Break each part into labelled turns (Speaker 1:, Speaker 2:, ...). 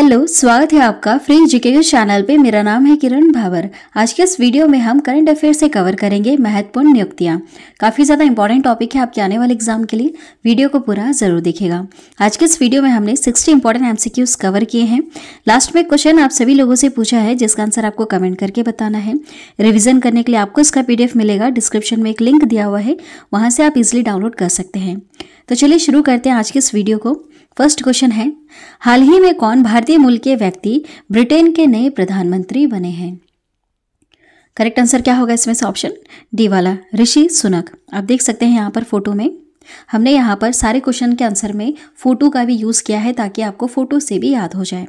Speaker 1: hello स्वागत है आपका फ्री जीके के चैनल पे मेरा नाम है किरण भावर आज के इस वीडियो में हम करंट अफेयर से कवर करेंगे महत्वपूर्ण नियुक्तियाँ काफ़ी ज़्यादा इंपॉर्टेंट टॉपिक है आपके आने वाले एग्जाम के लिए वीडियो को पूरा ज़रूर देखेगा आज के इस वीडियो में हमने 60 इंपॉर्टेंट एमसीक्यूज कवर किए हैं लास्ट में क्वेश्चन आप सभी लोगों से पूछा है जिसका आंसर आपको कमेंट करके बताना है रिविजन करने के लिए आपको इसका पी मिलेगा डिस्क्रिप्शन में एक लिंक दिया हुआ है वहाँ से आप इजिली डाउनलोड कर सकते हैं तो चलिए शुरू करते हैं आज के इस वीडियो को फर्स्ट क्वेश्चन है हाल ही में कौन भारतीय मूल के व्यक्ति ब्रिटेन के नए प्रधानमंत्री बने हैं करेक्ट आंसर क्या होगा इसमें से ऑप्शन डी वाला ऋषि सुनक आप देख सकते हैं यहाँ पर फोटो में हमने यहाँ पर सारे क्वेश्चन के आंसर में फोटो का भी यूज़ किया है ताकि आपको फोटो से भी याद हो जाए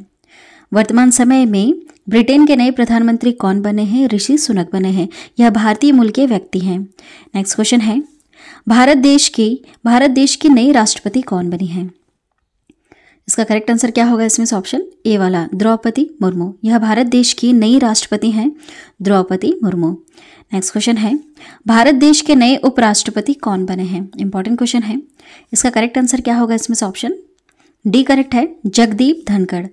Speaker 1: वर्तमान समय में ब्रिटेन के नए प्रधानमंत्री कौन बने हैं ऋषि सुनक बने हैं यह भारतीय मूल के व्यक्ति हैं नेक्स्ट क्वेश्चन है भारत देश की भारत देश की नई राष्ट्रपति कौन बनी है इसका करेक्ट आंसर क्या होगा इसमें से ऑप्शन ए वाला द्रौपदी मुर्मू यह भारत देश की नई राष्ट्रपति हैं द्रौपदी मुर्मू नेक्स्ट क्वेश्चन है भारत देश के नए उपराष्ट्रपति कौन बने हैं इंपॉर्टेंट क्वेश्चन है इसका करेक्ट आंसर क्या होगा इसमें से ऑप्शन डी करेक्ट है जगदीप धनखड़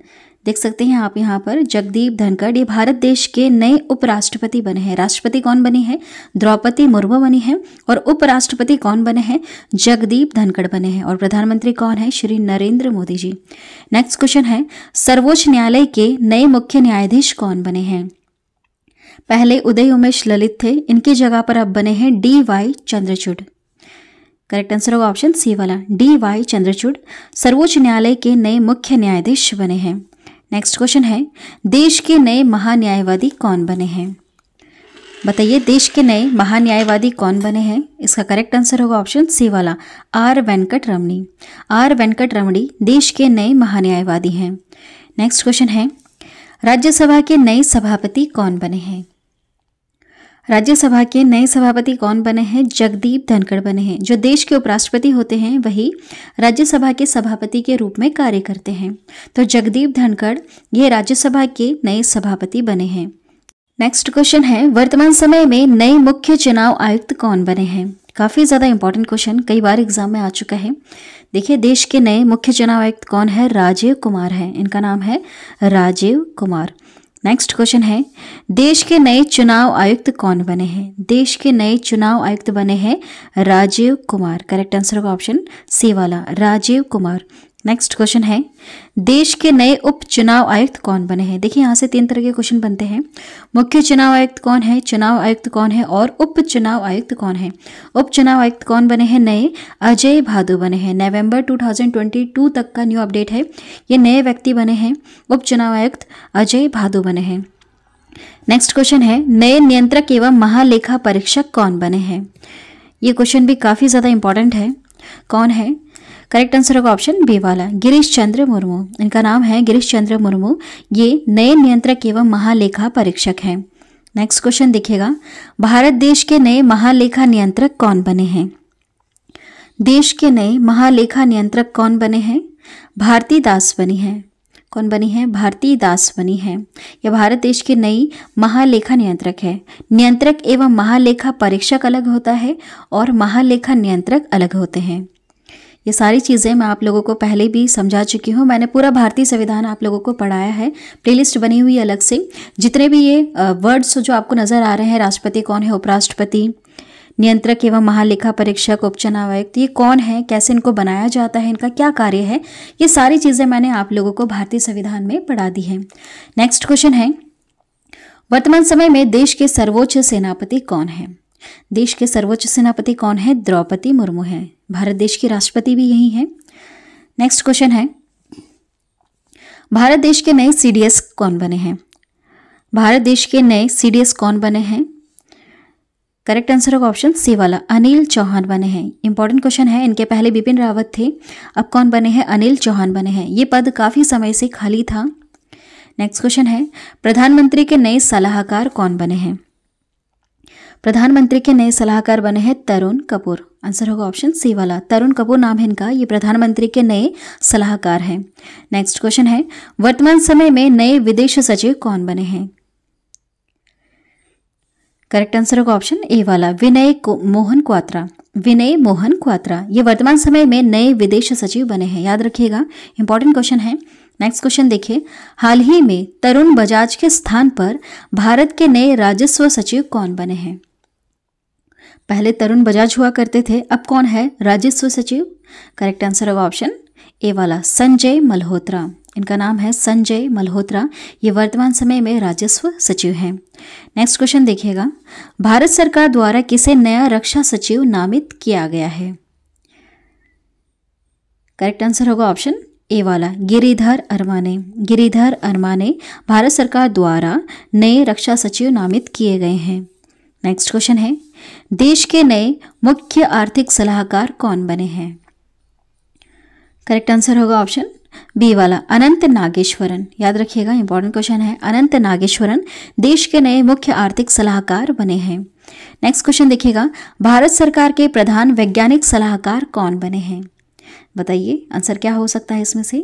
Speaker 1: देख सकते हैं आप यहाँ पर जगदीप धनखड़ ये भारत देश के नए उपराष्ट्रपति बने हैं राष्ट्रपति कौन बने हैं द्रौपदी मुर्मू बनी हैं और उपराष्ट्रपति कौन बने हैं जगदीप धनखड़ बने हैं और प्रधानमंत्री कौन है श्री नरेंद्र मोदी जी नेक्स्ट क्वेश्चन है सर्वोच्च न्यायालय के नए मुख्य न्यायाधीश कौन बने हैं पहले उदय उमेश ललित थे इनकी जगह पर अब बने हैं D Y Chandrachud correct answer होगा ऑप्शन सी वाला डी वाई चंद्रचूड सर्वोच्च न्यायालय के नए मुख्य न्यायाधीश बने हैं नेक्स्ट क्वेश्चन है देश के नए महान्यायवादी कौन बने हैं बताइए देश के नए महान्यायवादी कौन बने हैं इसका करेक्ट आंसर होगा ऑप्शन सी वाला आर वेंकट रमणी आर वेंकट रमणी देश के नए महान्यायवादी हैं नेक्स्ट क्वेश्चन है राज्यसभा के नए सभापति कौन बने हैं राज्यसभा के नए सभापति कौन बने हैं जगदीप धनखड़ बने हैं जो देश के उपराष्ट्रपति होते हैं वही राज्यसभा के सभापति के रूप में कार्य करते हैं तो जगदीप धनखड़ ये राज्यसभा के नए सभापति बने हैं नेक्स्ट क्वेश्चन है वर्तमान समय में नए मुख्य चुनाव आयुक्त कौन बने हैं काफ़ी ज़्यादा इंपॉर्टेंट क्वेश्चन कई बार एग्जाम में आ चुका है देखिए देश के नए मुख्य चुनाव आयुक्त कौन है राजीव कुमार है इनका नाम है राजीव कुमार नेक्स्ट क्वेश्चन है देश के नए चुनाव आयुक्त कौन बने हैं देश के नए चुनाव आयुक्त बने हैं राजीव कुमार करेक्ट आंसर होगा ऑप्शन सी वाला राजीव कुमार नेक्स्ट क्वेश्चन है देश के नए उप चुनाव आयुक्त कौन बने हैं देखिए यहाँ से तीन तरह के क्वेश्चन बनते हैं मुख्य चुनाव आयुक्त कौन है चुनाव आयुक्त कौन है और उप चुनाव आयुक्त कौन है उप चुनाव आयुक्त कौन बने हैं नए अजय भादु बने हैं नवंबर 2022 तक का न्यू अपडेट है ये नए व्यक्ति बने हैं उप चुनाव आयुक्त अजय भादु बने हैं नेक्स्ट क्वेश्चन है नए नियंत्रक एवं महालेखा परीक्षक कौन बने हैं ये क्वेश्चन भी काफ़ी ज़्यादा इंपॉर्टेंट है कौन है करेक्ट आंसर होगा ऑप्शन बी वाला गिरीश चंद्र मुर्मू इनका नाम है गिरीश चंद्र मुर्मू ये नए नियंत्रक एवं महालेखा परीक्षक हैं नेक्स्ट क्वेश्चन देखिएगा भारत देश के नए महालेखा नियंत्रक कौन बने हैं देश के नए महालेखा नियंत्रक कौन बने हैं भारती दास बनी है कौन बनी है भारती दास बनी है यह भारत देश की नई महालेखा नियंत्रक है नियंत्रक एवं महालेखा परीक्षक अलग होता है और महालेखा नियंत्रक अलग होते हैं ये सारी चीज़ें मैं आप लोगों को पहले भी समझा चुकी हूँ मैंने पूरा भारतीय संविधान आप लोगों को पढ़ाया है प्लेलिस्ट बनी हुई अलग से जितने भी ये वर्ड्स जो आपको नज़र आ रहे हैं राष्ट्रपति कौन है उपराष्ट्रपति नियंत्रक एवं महालेखा परीक्षक उपचुनाव आयुक्त ये कौन है कैसे इनको बनाया जाता है इनका क्या कार्य है ये सारी चीज़ें मैंने आप लोगों को भारतीय संविधान में पढ़ा दी है नेक्स्ट क्वेश्चन है वर्तमान समय में देश के सर्वोच्च सेनापति कौन है देश के सर्वोच्च सेनापति कौन है द्रौपदी मुर्मू है भारत देश के राष्ट्रपति भी यही है नेक्स्ट क्वेश्चन है भारत देश के नए सीडीएस कौन बने हैं भारत देश के नए सीडीएस कौन बने हैं करेक्ट आंसर होगा ऑप्शन सी वाला अनिल चौहान बने हैं इंपॉर्टेंट क्वेश्चन है इनके पहले बिपिन रावत थे अब कौन बने हैं अनिल चौहान बने हैं ये पद काफ़ी समय से खाली था नेक्स्ट क्वेश्चन है प्रधानमंत्री के नए सलाहकार कौन बने हैं प्रधानमंत्री के नए सलाहकार बने हैं तरुण कपूर आंसर होगा ऑप्शन सी वाला तरुण कपूर नाम है इनका ये प्रधानमंत्री के नए सलाहकार हैं नेक्स्ट क्वेश्चन है वर्तमान समय में नए विदेश सचिव कौन बने हैं करेक्ट आंसर होगा ऑप्शन ए वाला विनय मोहन क्वात्रा विनय मोहन क्वात्रा ये वर्तमान समय में नए विदेश सचिव बने हैं याद रखिएगा इंपॉर्टेंट क्वेश्चन है नेक्स्ट क्वेश्चन देखिए हाल ही में तरुण बजाज के स्थान पर भारत के नए राजस्व सचिव कौन बने हैं पहले तरुण बजाज हुआ करते थे अब कौन है राजस्व सचिव करेक्ट आंसर होगा ऑप्शन ए वाला संजय मल्होत्रा इनका नाम है संजय मल्होत्रा ये वर्तमान समय में राजस्व सचिव हैं नेक्स्ट क्वेश्चन देखिएगा भारत सरकार द्वारा किसे नया रक्षा सचिव नामित किया गया है करेक्ट आंसर होगा ऑप्शन ए वाला गिरीधर अरमाने गिरीधर अरमाने भारत सरकार द्वारा नए रक्षा सचिव नामित किए गए हैं नेक्स्ट क्वेश्चन है देश के नए मुख्य आर्थिक सलाहकार कौन बने हैं करेक्ट आंसर होगा ऑप्शन बी वाला अनंत नागेश्वरन याद रखिएगा इंपॉर्टेंट क्वेश्चन है अनंत नागेश्वरन देश के नए मुख्य आर्थिक सलाहकार बने हैं नेक्स्ट क्वेश्चन देखिएगा भारत सरकार के प्रधान वैज्ञानिक सलाहकार कौन बने हैं बताइए आंसर क्या हो सकता है इसमें से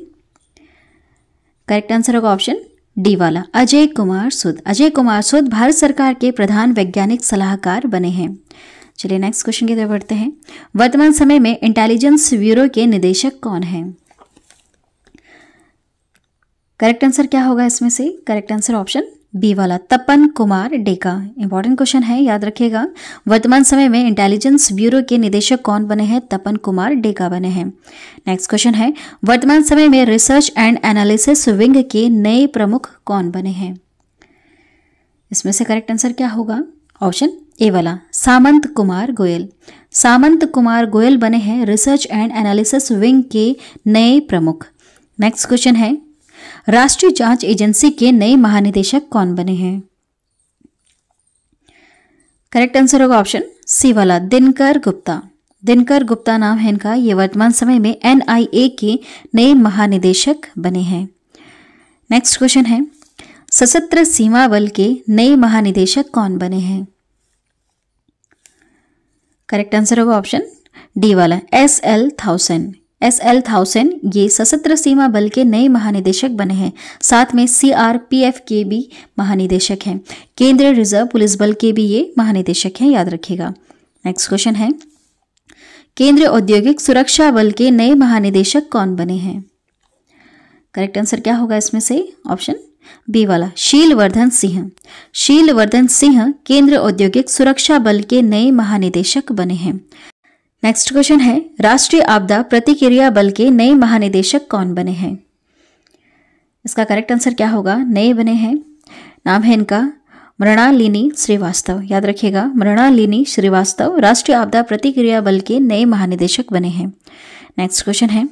Speaker 1: करेक्ट आंसर होगा ऑप्शन डी वाला अजय कुमार सुद अजय कुमार सुद भारत सरकार के प्रधान वैज्ञानिक सलाहकार बने हैं चलिए नेक्स्ट क्वेश्चन की तरफ बढ़ते हैं वर्तमान समय में इंटेलिजेंस ब्यूरो के निदेशक कौन है करेक्ट आंसर क्या होगा इसमें से करेक्ट आंसर ऑप्शन बी वाला तपन कुमार डेका इंपॉर्टेंट क्वेश्चन है याद रखिएगा वर्तमान समय में इंटेलिजेंस ब्यूरो के निदेशक कौन बने हैं तपन कुमार डेका बने हैं नेक्स्ट क्वेश्चन है वर्तमान समय में रिसर्च एंड एनालिसिस विंग के नए प्रमुख कौन बने हैं इसमें से करेक्ट आंसर क्या होगा ऑप्शन ए वाला सामंत कुमार गोयल सामंत कुमार गोयल बने हैं रिसर्च एंड एनालिसिस विंग के नए प्रमुख नेक्स्ट क्वेश्चन है राष्ट्रीय जांच एजेंसी के नए महानिदेशक कौन बने हैं करेक्ट आंसर होगा ऑप्शन सी वाला दिनकर गुप्ता दिनकर गुप्ता नाम है इनका ये वर्तमान समय में एनआईए के नए महानिदेशक बने हैं नेक्स्ट क्वेश्चन है सशस्त्र सीमा बल के नए महानिदेशक कौन बने हैं करेक्ट आंसर होगा ऑप्शन डी वाला S L thousand S L thousand ये सशस्त्र सीमा बल के नए महानिदेशक बने हैं साथ में सी आर पी एफ के भी महानिदेशक हैं केंद्रीय रिजर्व पुलिस बल के भी ये महानिदेशक हैं याद रखिएगा नेक्स्ट क्वेश्चन है केंद्रीय औद्योगिक सुरक्षा बल के नए महानिदेशक कौन बने हैं करेक्ट आंसर क्या होगा इसमें से ऑप्शन बी वाला शीलवर्धन सिंह शीलवर्धन सिंह केंद्र औद्योगिक सुरक्षा बल के नए महानिदेशक बने हैं नेक्स्ट क्वेश्चन है राष्ट्रीय आपदा प्रतिक्रिया बल के नए महानिदेशक कौन बने हैं इसका करेक्ट आंसर क्या होगा नए बने हैं नाम है इनका मृणालिनी श्रीवास्तव याद रखिएगा मृणालिनी श्रीवास्तव राष्ट्रीय आपदा प्रतिक्रिया बल के नए महानिदेशक बने हैं नेक्स्ट क्वेश्चन है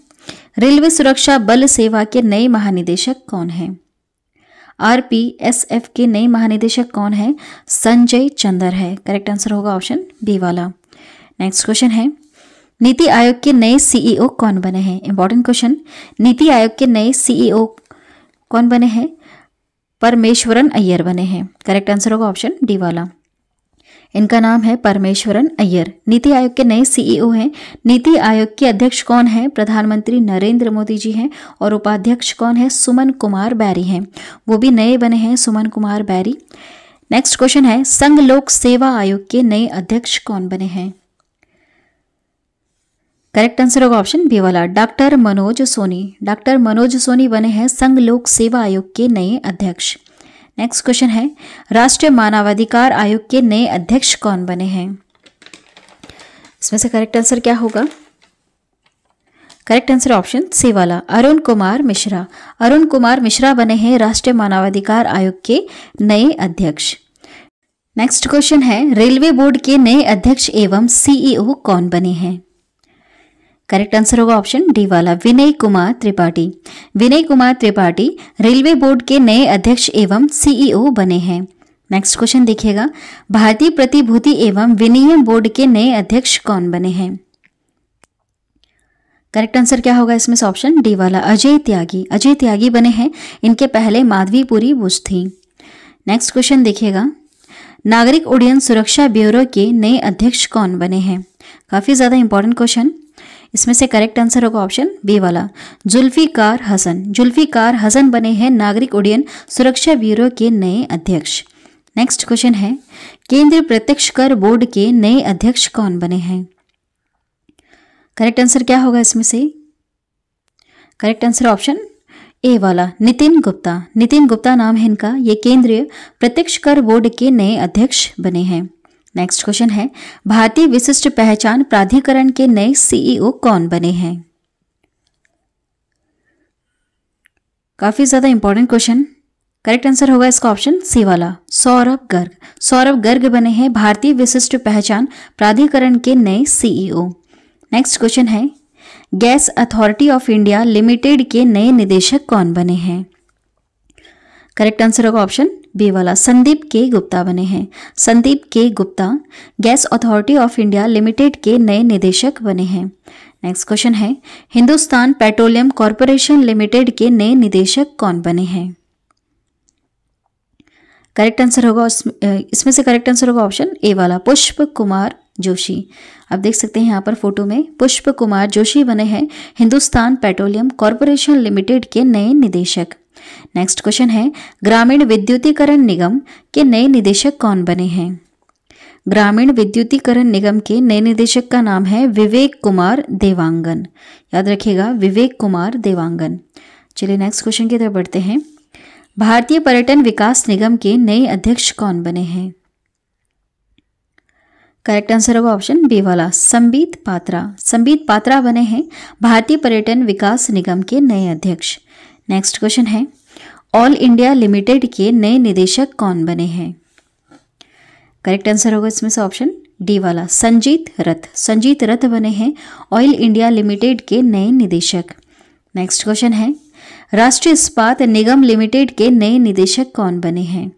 Speaker 1: रेलवे सुरक्षा बल सेवा के नए महानिदेशक कौन हैं आरपीएसएफ के नए महानिदेशक कौन है संजय चंदर है करेक्ट आंसर होगा ऑप्शन बी वाला नेक्स्ट क्वेश्चन है नीति आयोग के नए सीईओ e कौन बने हैं इंपॉर्टेंट क्वेश्चन नीति आयोग के नए सीईओ e कौन बने हैं परमेश्वरन अय्यर बने हैं करेक्ट आंसर होगा ऑप्शन डी वाला इनका नाम है परमेश्वरन अय्यर नीति आयोग के नए सीईओ e हैं नीति आयोग के अध्यक्ष कौन हैं प्रधानमंत्री नरेंद्र मोदी जी हैं और उपाध्यक्ष कौन है सुमन कुमार बैरी हैं वो भी नए बने हैं सुमन कुमार बैरी नेक्स्ट क्वेश्चन है संघ लोक सेवा आयोग के नए अध्यक्ष कौन बने हैं करेक्ट आंसर होगा ऑप्शन बी वाला डॉक्टर मनोज सोनी डॉक्टर मनोज सोनी बने हैं संघ लोक सेवा आयोग के नए अध्यक्ष नेक्स्ट क्वेश्चन है राष्ट्रीय मानवाधिकार आयोग के नए अध्यक्ष कौन बने हैं इसमें से करेक्ट आंसर क्या होगा करेक्ट आंसर ऑप्शन सी वाला अरुण कुमार मिश्रा अरुण कुमार मिश्रा बने हैं राष्ट्रीय मानवाधिकार आयोग के नए अध्यक्ष नेक्स्ट क्वेश्चन है रेलवे बोर्ड के नए अध्यक्ष एवं सीईओ e कौन बने हैं करेक्ट आंसर होगा ऑप्शन डी वाला विनय कुमार त्रिपाठी विनय कुमार त्रिपाठी रेलवे बोर्ड के नए अध्यक्ष एवं सीईओ e बने हैं नेक्स्ट क्वेश्चन देखिएगा भारतीय प्रतिभूति एवं विनियम बोर्ड के नए अध्यक्ष कौन बने हैं करेक्ट आंसर क्या होगा इसमें से ऑप्शन डी वाला अजय त्यागी अजय त्यागी बने हैं इनके पहले माधवीपुरी बुश थी नेक्स्ट क्वेश्चन देखिएगा नागरिक उड्डयन सुरक्षा ब्यूरो के नए अध्यक्ष कौन बने हैं काफ़ी ज़्यादा इंपॉर्टेंट क्वेश्चन इसमें से करेक्ट आंसर होगा ऑप्शन बी वाला कार हसन कार हसन बने हैं नागरिक उड्डयन सुरक्षा ब्यूरो के नए अध्यक्ष नेक्स्ट क्वेश्चन है केंद्रीय प्रत्यक्ष कर बोर्ड के नए अध्यक्ष कौन बने हैं करेक्ट आंसर क्या होगा इसमें से करेक्ट आंसर ऑप्शन ए वाला नितिन गुप्ता नितिन गुप्ता नाम है इनका ये केंद्रीय प्रत्यक्ष कर बोर्ड के नए अध्यक्ष बने हैं नेक्स्ट क्वेश्चन है भारतीय विशिष्ट पहचान प्राधिकरण के नए सीईओ e कौन बने हैं काफी ज्यादा इंपॉर्टेंट क्वेश्चन करेक्ट आंसर होगा इसका ऑप्शन सी वाला सौरभ गर्ग सौरभ गर्ग बने हैं भारतीय विशिष्ट पहचान प्राधिकरण के नए सीईओ नेक्स्ट क्वेश्चन है gas authority of India limited के नए निदेशक कौन बने हैं करेक्ट आंसर होगा ऑप्शन बी वाला संदीप के गुप्ता बने हैं Sandeep K Gupta gas authority of India limited के नए निदेशक बने हैं नेक्स्ट क्वेश्चन है हिंदुस्तान पेट्रोलियम कॉरपोरेशन लिमिटेड के नए निदेशक कौन बने हैं करेक्ट आंसर होगा इसमें से करेक्ट आंसर होगा ऑप्शन ए वाला पुष्प कुमार जोशी आप देख सकते हैं यहाँ पर फोटो में पुष्प कुमार जोशी बने हैं हिंदुस्तान पेट्रोलियम कॉरपोरेशन लिमिटेड के नए निदेशक नेक्स्ट क्वेश्चन है ग्रामीण विद्युतीकरण निगम के नए निदेशक कौन बने हैं ग्रामीण विद्युतीकरण निगम के नए निदेशक का नाम है विवेक कुमार देवांगन याद रखिएगा विवेक कुमार देवांगन चलिए नेक्स्ट क्वेश्चन की तरफ बढ़ते हैं भारतीय पर्यटन विकास निगम के नए अध्यक्ष कौन बने हैं करेक्ट आंसर होगा ऑप्शन बी वाला संबीत पात्रा संबीत पात्रा बने हैं भारतीय पर्यटन विकास निगम के नए अध्यक्ष नेक्स्ट क्वेश्चन है ऑल इंडिया लिमिटेड के नए निदेशक कौन बने हैं करेक्ट आंसर होगा इसमें से ऑप्शन डी वाला संजीत रथ संजीत रथ बने हैं ऑयल इंडिया लिमिटेड के नए निदेशक नेक्स्ट क्वेश्चन है राष्ट्रीय इस्पात निगम लिमिटेड के नए निदेशक कौन बने हैं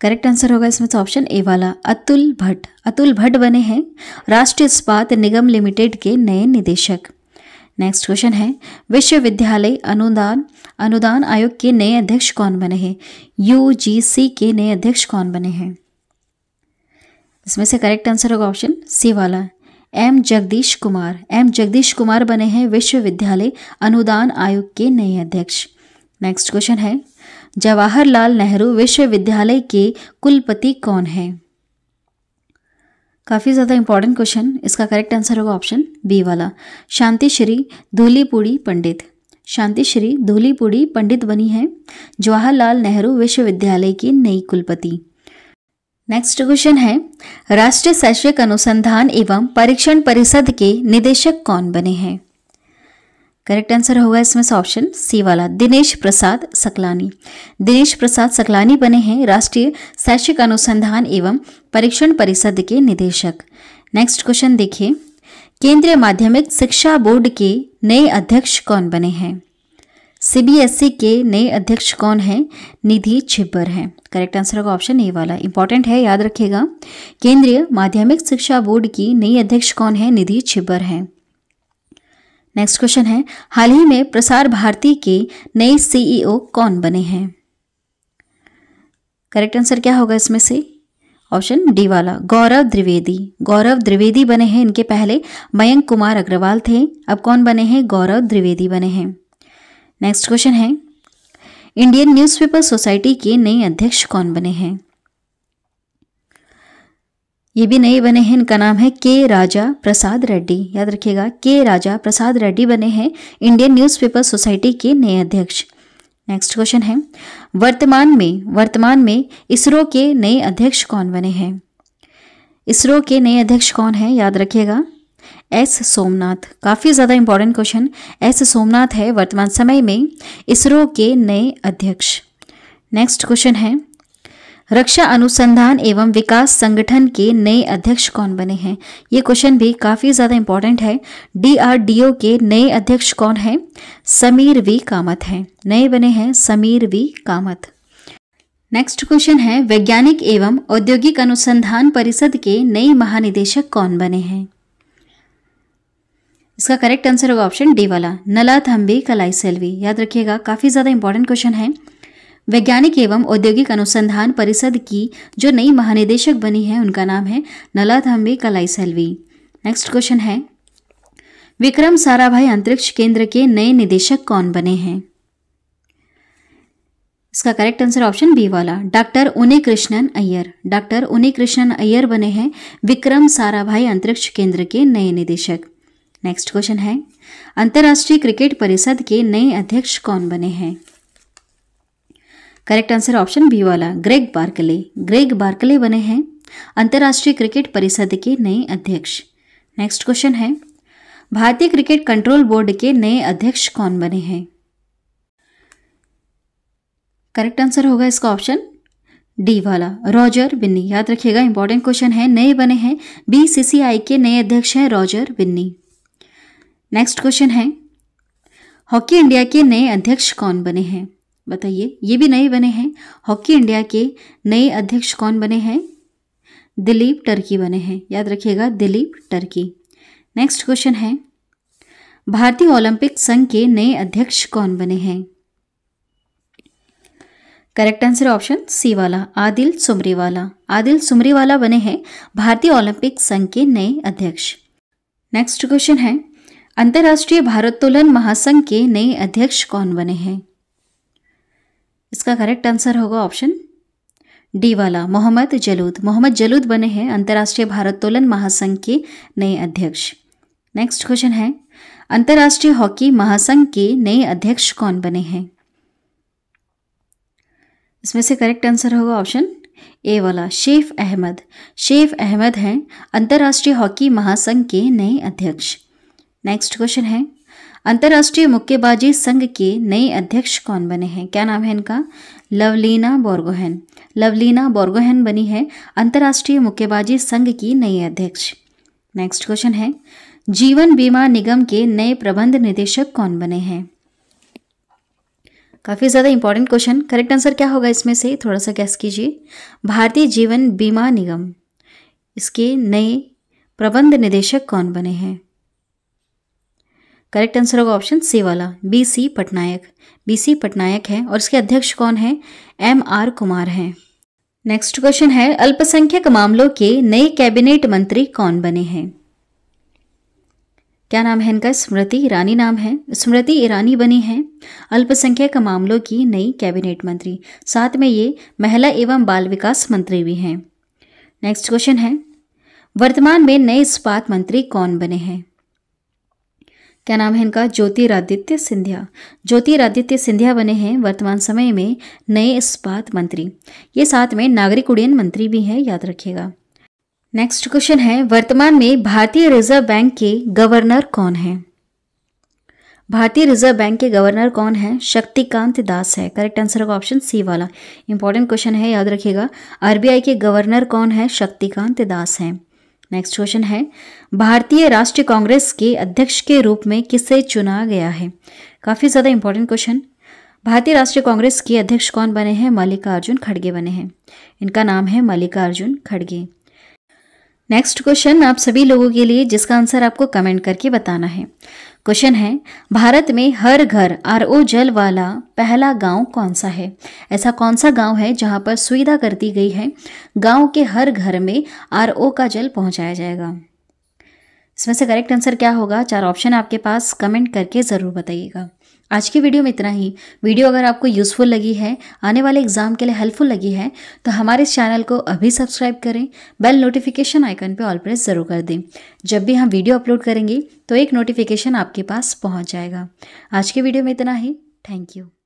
Speaker 1: करेक्ट आंसर होगा इसमें से ऑप्शन ए वाला अतुल भट्ट अतुल भट्ट बने हैं राष्ट्रीय इस्पात निगम लिमिटेड के नए निदेशक नेक्स्ट क्वेश्चन है विश्वविद्यालय अनुदान अनुदान आयोग के नए अध्यक्ष कौन बने हैं यूजीसी के नए अध्यक्ष कौन बने हैं इसमें से करेक्ट आंसर होगा ऑप्शन सी वाला एम जगदीश कुमार एम जगदीश कुमार बने हैं विश्वविद्यालय अनुदान आयोग के नए अध्यक्ष नेक्स्ट क्वेश्चन है जवाहरलाल नेहरू विश्वविद्यालय के कुलपति कौन हैं काफ़ी ज़्यादा इंपॉर्टेंट क्वेश्चन इसका करेक्ट आंसर होगा ऑप्शन बी वाला शांति श्री धूलीपुड़ी पंडित शांति श्री धूलीपुड़ी पंडित बनी है जवाहरलाल नेहरू विश्वविद्यालय की नई कुलपति नेक्स्ट क्वेश्चन है राष्ट्रीय शैक्षिक अनुसंधान एवं परीक्षण परिषद के निदेशक कौन बने हैं करेक्ट आंसर होगा इसमें से ऑप्शन सी वाला दिनेश प्रसाद सकलानी दिनेश प्रसाद सकलानी बने हैं राष्ट्रीय शैक्षिक अनुसंधान एवं परीक्षण परिषद के निदेशक नेक्स्ट क्वेश्चन देखिए केंद्रीय माध्यमिक शिक्षा बोर्ड के नए अध्यक्ष कौन बने हैं सीबीएसई e के नए अध्यक्ष कौन हैं निधि छिब्बर हैं करेक्ट आंसर होगा ऑप्शन ए वाला इंपॉर्टेंट है याद रखिएगा केंद्रीय माध्यमिक शिक्षा बोर्ड की नई अध्यक्ष कौन है निधि छिब्बर हैं नेक्स्ट क्वेश्चन है हाल ही में प्रसार भारती के नए सीईओ e कौन बने हैं करेक्ट आंसर क्या होगा इसमें से ऑप्शन डी वाला गौरव द्विवेदी गौरव द्विवेदी बने हैं इनके पहले मयंक कुमार अग्रवाल थे अब कौन बने हैं गौरव द्विवेदी बने हैं नेक्स्ट क्वेश्चन है इंडियन न्यूज़पेपर सोसाइटी के नए अध्यक्ष कौन बने हैं ये भी नए बने हैं इनका नाम है के राजा प्रसाद रेड्डी याद रखिएगा के राजा प्रसाद रेड्डी बने हैं इंडियन न्यूज़पेपर सोसाइटी के नए अध्यक्ष नेक्स्ट क्वेश्चन है वर्तमान में वर्तमान में इसरो के नए अध्यक्ष कौन बने हैं इसरो के नए अध्यक्ष कौन हैं याद रखिएगा एस सोमनाथ काफ़ी ज़्यादा इंपॉर्टेंट क्वेश्चन एस सोमनाथ है वर्तमान समय में इसरो के नए अध्यक्ष नेक्स्ट क्वेश्चन है रक्षा अनुसंधान एवं विकास संगठन के नए अध्यक्ष कौन बने हैं ये क्वेश्चन भी काफ़ी ज़्यादा इंपॉर्टेंट है डीआरडीओ के नए अध्यक्ष कौन है समीर वी कामत हैं नए बने हैं Sameer V Kamat next question है वैज्ञानिक एवं औद्योगिक अनुसंधान परिषद के नए महानिदेशक कौन बने हैं इसका करेक्ट आंसर होगा ऑप्शन डी वाला नला थम्बी कलाई सेल्वी याद रखिएगा काफ़ी ज़्यादा इंपॉर्टेंट क्वेश्चन है वैज्ञानिक एवं औद्योगिक अनुसंधान परिषद की जो नई महानिदेशक बनी है उनका नाम है नला थम्बे कलाई सेल्वी नेक्स्ट क्वेश्चन है विक्रम साराभाई अंतरिक्ष केंद्र के नए निदेशक कौन बने हैं इसका करेक्ट आंसर ऑप्शन बी वाला डॉक्टर उन्नी कृष्णन अय्यर डॉक्टर उन्नी कृष्णन अय्यर बने हैं विक्रम साराभाई अंतरिक्ष केंद्र के नए निदेशक नेक्स्ट क्वेश्चन है अंतर्राष्ट्रीय क्रिकेट परिषद के नए अध्यक्ष कौन बने हैं करेक्ट आंसर ऑप्शन बी वाला ग्रेग बार्कले ग्रेग बार्कले बने हैं अंतर्राष्ट्रीय क्रिकेट परिषद के नए अध्यक्ष नेक्स्ट क्वेश्चन है भारतीय क्रिकेट कंट्रोल बोर्ड के नए अध्यक्ष कौन बने हैं करेक्ट आंसर होगा इसका ऑप्शन डी वाला रॉजर बिन्नी याद रखिएगा इंपॉर्टेंट क्वेश्चन है नए बने हैं बीसीसीआई के नए अध्यक्ष हैं रॉजर बिन्नी नेक्स्ट क्वेश्चन है हॉकी इंडिया के नए अध्यक्ष कौन बने हैं बताइए ये भी नए बने हैं हॉकी इंडिया के नए अध्यक्ष कौन बने हैं दिलीप टर्की बने हैं याद रखिएगा दिलीप टर्की नेक्स्ट क्वेश्चन है भारतीय ओलंपिक संघ के नए अध्यक्ष कौन बने हैं करेक्ट आंसर ऑप्शन सी वाला आदिल सुमरीवाला आदिल सुमरीवाला बने हैं भारतीय ओलंपिक संघ के नए अध्यक्ष नेक्स्ट क्वेश्चन है अंतर्राष्ट्रीय भारोत्तोलन महासंघ के नए अध्यक्ष कौन बने हैं इसका करेक्ट आंसर होगा ऑप्शन डी वाला मोहम्मद जलूद मोहम्मद जलूद बने हैं अंतर्राष्ट्रीय भारोत्तोलन महासंघ के नए अध्यक्ष नेक्स्ट क्वेश्चन है अंतर्राष्ट्रीय हॉकी महासंघ के नए अध्यक्ष कौन बने हैं इसमें से करेक्ट आंसर होगा ऑप्शन ए वाला शेफ अहमद शेफ अहमद हैं अंतर्राष्ट्रीय हॉकी महासंघ के नए अध्यक्ष नेक्स्ट क्वेश्चन है अंतर्राष्ट्रीय मुक्केबाजी संघ के नए अध्यक्ष कौन बने हैं क्या नाम है इनका लवलीना बोर्गोहन लवलीना बोर्गोहन बनी है अंतर्राष्ट्रीय मुक्केबाजी संघ की नई अध्यक्ष नेक्स्ट क्वेश्चन है जीवन बीमा निगम के नए प्रबंध निदेशक कौन बने हैं काफ़ी ज़्यादा इंपॉर्टेंट क्वेश्चन करेक्ट आंसर क्या होगा इसमें से थोड़ा सा गैस कीजिए भारतीय जीवन बीमा निगम इसके नए प्रबंध निदेशक कौन बने हैं करेक्ट आंसर होगा ऑप्शन सी वाला B C Patnaik B C Patnaik है और इसके अध्यक्ष कौन है एम आर कुमार हैं नेक्स्ट क्वेश्चन है अल्पसंख्यक मामलों के नए कैबिनेट मंत्री कौन बने हैं क्या नाम है इनका स्मृति ईरानी नाम है स्मृति ईरानी बनी है अल्पसंख्यक मामलों की नई कैबिनेट मंत्री साथ में ये महिला एवं बाल विकास मंत्री भी हैं नेक्स्ट क्वेश्चन है वर्तमान में नए इस्पात मंत्री कौन बने हैं क्या नाम है इनका ज्योतिरादित्य सिंधिया ज्योतिरादित्य सिंधिया बने हैं वर्तमान समय में नए इस्पात मंत्री ये साथ में नागरिक उड्डयन मंत्री भी हैं याद रखिएगा नेक्स्ट क्वेश्चन है वर्तमान में भारतीय रिजर्व बैंक के गवर्नर कौन हैं भारतीय रिजर्व बैंक के गवर्नर कौन है शक्तिकांत दास है करेक्ट आंसर होगा ऑप्शन सी वाला इंपॉर्टेंट क्वेश्चन है याद रखिएगा आरबीआई के गवर्नर कौन है शक्तिकांत दास हैं नेक्स्ट क्वेश्चन है भारतीय राष्ट्रीय कांग्रेस के अध्यक्ष के रूप में किसे चुना गया है काफ़ी ज़्यादा इंपॉर्टेंट क्वेश्चन भारतीय राष्ट्रीय कांग्रेस के अध्यक्ष कौन बने हैं मल्लिकार्जुन खड़गे बने हैं इनका नाम है मल्लिकार्जुन खड़गे नेक्स्ट क्वेश्चन आप सभी लोगों के लिए जिसका आंसर आपको कमेंट करके बताना है क्वेश्चन है भारत में हर घर आर ओ जल वाला पहला गांव कौन सा है ऐसा कौन सा गांव है जहां पर सुविधा कर दी गई है गांव के हर घर में आर ओ का जल पहुंचाया जाएगा इसमें से करेक्ट आंसर क्या होगा चार ऑप्शन आपके पास कमेंट करके ज़रूर बताइएगा आज की वीडियो में इतना ही वीडियो अगर आपको यूज़फुल लगी है आने वाले एग्जाम के लिए हेल्पफुल लगी है तो हमारे इस चैनल को अभी सब्सक्राइब करें बेल नोटिफिकेशन आइकन पर ऑल प्रेस ज़रूर कर दें जब भी हम वीडियो अपलोड करेंगे तो एक नोटिफिकेशन आपके पास पहुंच जाएगा आज के वीडियो में इतना ही थैंक यू